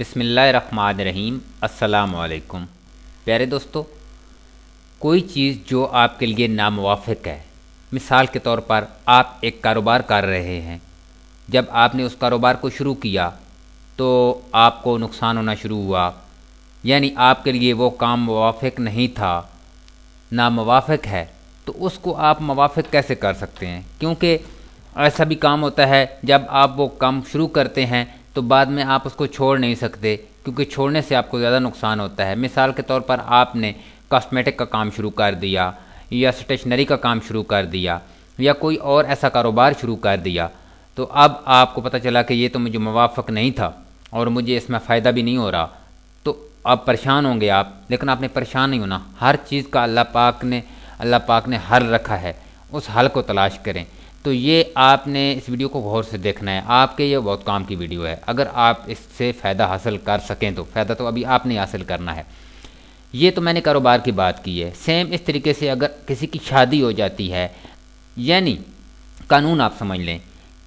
बिसमीम असलकुम प्यारे दोस्तों कोई चीज़ जो आपके लिए नामवाफ़ है मिसाल के तौर पर आप एक कारोबार कर रहे हैं जब आपने उस कारोबार को शुरू किया तो आपको नुकसान होना शुरू हुआ यानी आपके लिए वो काम मुवाफिक नहीं था नामवाफ़ है तो उसको आप मुवाफिक कैसे कर सकते हैं क्योंकि ऐसा भी काम होता है जब आप वो काम शुरू करते हैं तो बाद में आप उसको छोड़ नहीं सकते क्योंकि छोड़ने से आपको ज़्यादा नुकसान होता है मिसाल के तौर पर आपने कॉस्मेटिक का काम शुरू कर दिया या स्टेशनरी का काम शुरू कर दिया या कोई और ऐसा कारोबार शुरू कर दिया तो अब आपको पता चला कि ये तो मुझे मुवाफ़ नहीं था और मुझे इसमें फ़ायदा भी नहीं हो रहा तो अब परेशान होंगे आप लेकिन आपने परेशान नहीं होना हर चीज़ का अल्लाह पाक ने अल्लाह पाक ने हल रखा है उस हल को तलाश करें तो ये आपने इस वीडियो को गौर से देखना है आपके ये बहुत काम की वीडियो है अगर आप इससे फ़ायदा हासिल कर सकें तो फ़ायदा तो अभी आपने हासिल करना है ये तो मैंने कारोबार की बात की है सेम इस तरीके से अगर किसी की शादी हो जाती है यानी कानून आप समझ लें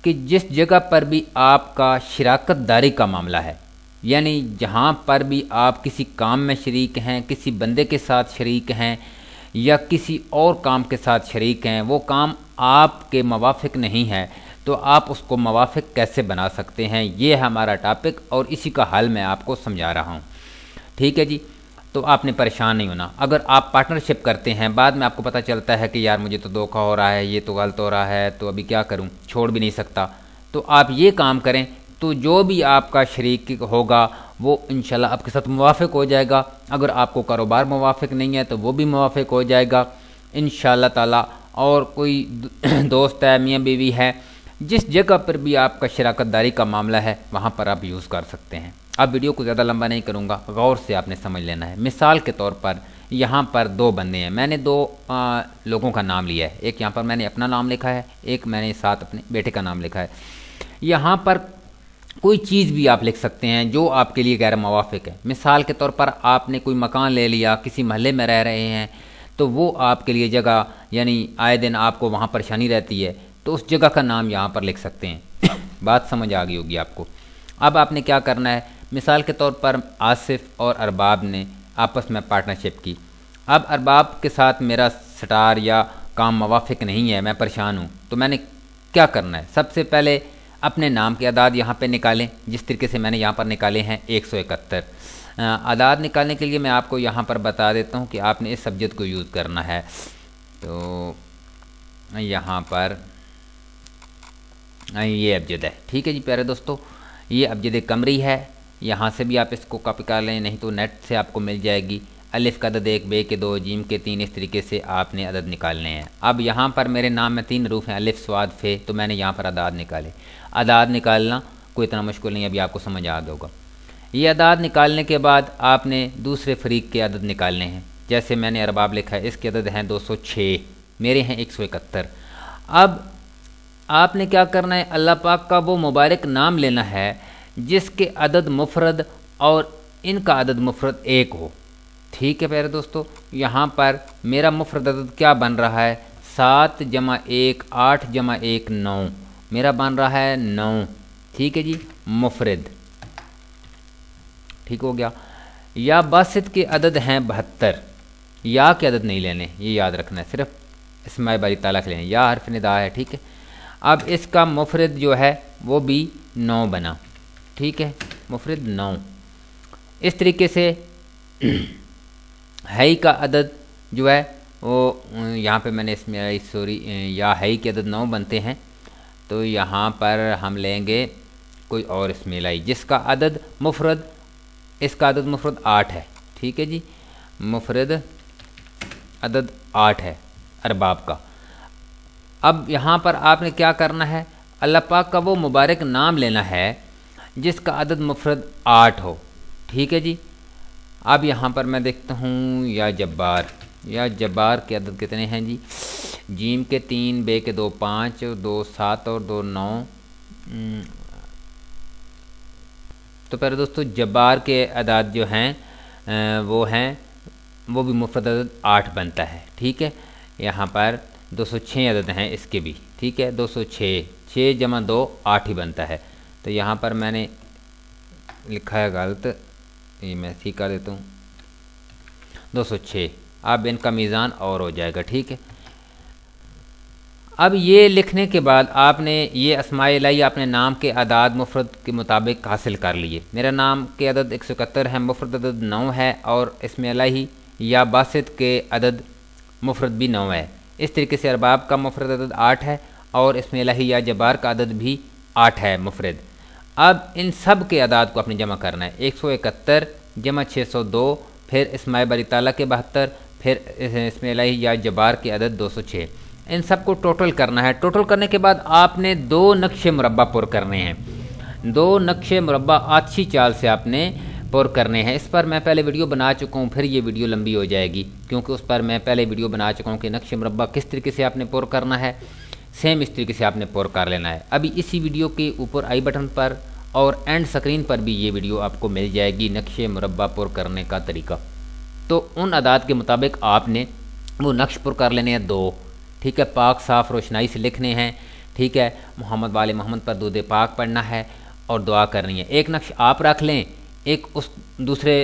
कि जिस जगह पर भी आपका शराकत दारी का मामला है यानी जहाँ पर भी आप किसी काम में शरीक हैं किसी बंदे के साथ शरीक हैं या किसी और काम के साथ शरीक हैं वो काम आपके मवाफिक नहीं है तो आप उसको मवाफिक कैसे बना सकते हैं ये हमारा टॉपिक और इसी का हल मैं आपको समझा रहा हूँ ठीक है जी तो आपने परेशान नहीं होना अगर आप पार्टनरशिप करते हैं बाद में आपको पता चलता है कि यार मुझे तो धोखा हो रहा है ये तो गलत हो रहा है तो अभी क्या करूँ छोड़ भी नहीं सकता तो आप ये काम करें तो जो भी आपका शरीक होगा वो इन आपके साथ मुवाफिक हो जाएगा अगर आपको कारोबार मुवाफिक नहीं है तो वो भी मुवाफिक हो जाएगा इन ताला और कोई दोस्त है मियाँ बीवी है जिस जगह पर भी आपका शराकत दारी का मामला है वहाँ पर आप यूज़ कर सकते हैं अब वीडियो को ज़्यादा लंबा नहीं करूँगा गौर से आपने समझ लेना है मिसाल के तौर पर यहाँ पर दो बंदे हैं मैंने दो आ, लोगों का नाम लिया है एक यहाँ पर मैंने अपना नाम लिखा है एक मैंने साथ अपने बेटे का नाम लिखा है यहाँ पर कोई चीज़ भी आप लिख सकते हैं जो आपके लिए गैर मुआफ़ है मिसाल के तौर पर आपने कोई मकान ले लिया किसी महल में रह रहे हैं तो वो आपके लिए जगह यानी आए दिन आपको वहाँ परेशानी रहती है तो उस जगह का नाम यहाँ पर लिख सकते हैं बात समझ आ गई होगी आपको अब आपने क्या करना है मिसाल के तौर पर आसिफ और अरबाब ने आपस में पार्टनरशिप की अब अरबाब के साथ मेरा स्टार या काम मवाफिक नहीं है मैं परेशान हूँ तो मैंने क्या करना है सबसे पहले अपने नाम के अदाद यहाँ पे निकालें जिस तरीके से मैंने यहाँ पर निकाले हैं एक सौ इकहत्तर अदाद निकालने के लिए मैं आपको यहाँ पर बता देता हूँ कि आपने इस सब्जेक्ट को यूज़ करना है तो यहाँ पर ये अबजद है ठीक है जी प्यारे दोस्तों ये अबजद कमरी है यहाँ से भी आप इसको कॉपी कर लें नहीं तो नेट से आपको मिल जाएगी अलिफ का अदद एक बे के दो जीम के तीन इस तरीके से आपने अदद निकालने हैं अब यहाँ पर मेरे नाम में तीन रूफ हैं अलिफ स्वाद फे तो मैंने यहाँ पर अदाद निकाले अदाद निकालना कोई इतना मुश्किल नहीं अभी आपको समझ आ गया होगा ये अदाद निकालने के बाद आपने दूसरे फरीक के अदद निकालने हैं जैसे मैंने अरबाब लिखा है इसके अदद हैं 206 मेरे हैं एक अब आपने क्या करना है अल्लाह पाक का वो मुबारक नाम लेना है जिसके अदद मुफरद और इनका अदद मुफरद एक हो ठीक है प्यारे दोस्तों यहाँ पर मेरा मुफरद अदद क्या बन रहा है सात जमा एक आठ जमा एक नौ मेरा बन रहा है नौ ठीक है जी मुफरद ठीक हो गया या बासित के अदद हैं बहत्तर या के अदद नहीं लेने ये याद रखना है सिर्फ इसमाय बारी ताला के लेने या हरफ निदा है ठीक है अब इसका मुफरद जो है वो भी नौ बना ठीक है मुफरद नौ इस तरीके से हई का अदद जो है वो यहाँ पे मैंने इसमें सॉरी या हई के अदद नौ बनते हैं तो यहाँ पर हम लेंगे कोई और इसमें आई जिसका अदद मुफरद इसका अदद मुफरद आठ है ठीक है जी मुफरद अदद आठ है अरबाब का अब यहाँ पर आपने क्या करना है अल्लाह पाक का वो मुबारक नाम लेना है जिसका अदद मुफरद आठ हो ठीक है जी अब यहाँ पर मैं देखता हूँ या जब्बार या जब्बार के अदद कितने हैं जी जीम के तीन बे के दो पाँच दो सात और दो नौ हम्म। तो पहले दोस्तों जब्बार के अदाद जो हैं वो हैं वो भी मुफ्त अदद आठ बनता है ठीक है यहाँ पर दो सौ छः अदद हैं इसके भी ठीक है दो सौ छः छः जमा दो आठ ही बनता है तो यहाँ पर मैंने लिखा है गलत ये मैं ठीक कर देता हूँ दो सौ छः अब इनका मीज़ान और हो जाएगा ठीक है अब ये लिखने के बाद आपने ये लाई आपने नाम के अदाद मुफरत के मुताबिक हासिल कर लिए मेरा नाम के अदद एक सौ इकहत्तर है मुफरत अदद नौ है और इसमें अलाही या बासत के अदद मुफरत भी नौ है इस तरीके से अरबाब का मुफरत अदद आठ है और इसमें अलाही या जबार का अदद भी आठ है मुफरत अब इन सब के अदाद को अपने जमा करना है एक सौ इकहत्तर जमा छः सौ दो फिर इसमाय बरी ताला के बहत्तर फिर इसमें अलाही या जबार के अदद दो सौ छः इन सबको टोटल करना है टोटल करने के बाद आपने दो नक्शे मुरबा पुर करने हैं दो नक्शे मुरबा अच्छी चाल से आपने पुर करने हैं इस पर मैं पहले वीडियो बना चुका हूँ फिर ये वीडियो लंबी हो जाएगी क्योंकि उस पर मैं पहले वीडियो बना चुका हूँ कि नक्शे मुरबा किस तरीके से आपने पुर करना है सेम इस तरीके से आपने पुर कर लेना है अभी इसी वीडियो के ऊपर आई बटन पर और एंड स्क्रीन पर भी ये वीडियो आपको मिल जाएगी नक्शे मुरबा पुर करने का तरीका तो उन अदात के मुताबिक आपने वो नक्श पुर कर लेने हैं दो ठीक है पाक साफ रोशनाई से लिखने हैं ठीक है मोहम्मद वाले मोहम्मद पर दूध पाक पढ़ना है और दुआ करनी है एक नक्श आप रख लें एक उस दूसरे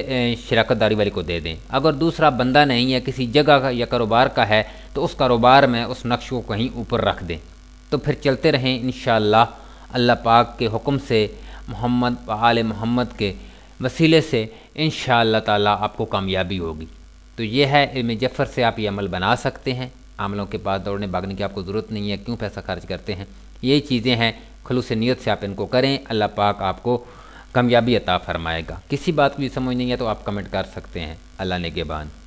शराकत दारी वाले को दे दें अगर दूसरा बंदा नहीं है किसी जगह का या कारोबार का है तो उस कारोबार में उस नक्श को कहीं ऊपर रख दें तो फिर चलते रहें इन अल्लाह पाक के हुक्म से मोहम्मद आल मोहम्मद के वसीले से इन ताला आपको कामयाबी होगी तो ये है इम जफ़र से आप ये अमल बना सकते हैं आम लोगों के पास दौड़ने भागने की आपको ज़रूरत नहीं है क्यों पैसा खर्च करते हैं यही चीज़ें हैं खलूस नीयत से आप इनको करें अल्लाह पाक आपको कामयाबी अता फरमाएगा किसी बात भी समझ नहीं है तो आप कमेंट कर सकते हैं अल्लाह ने के बाद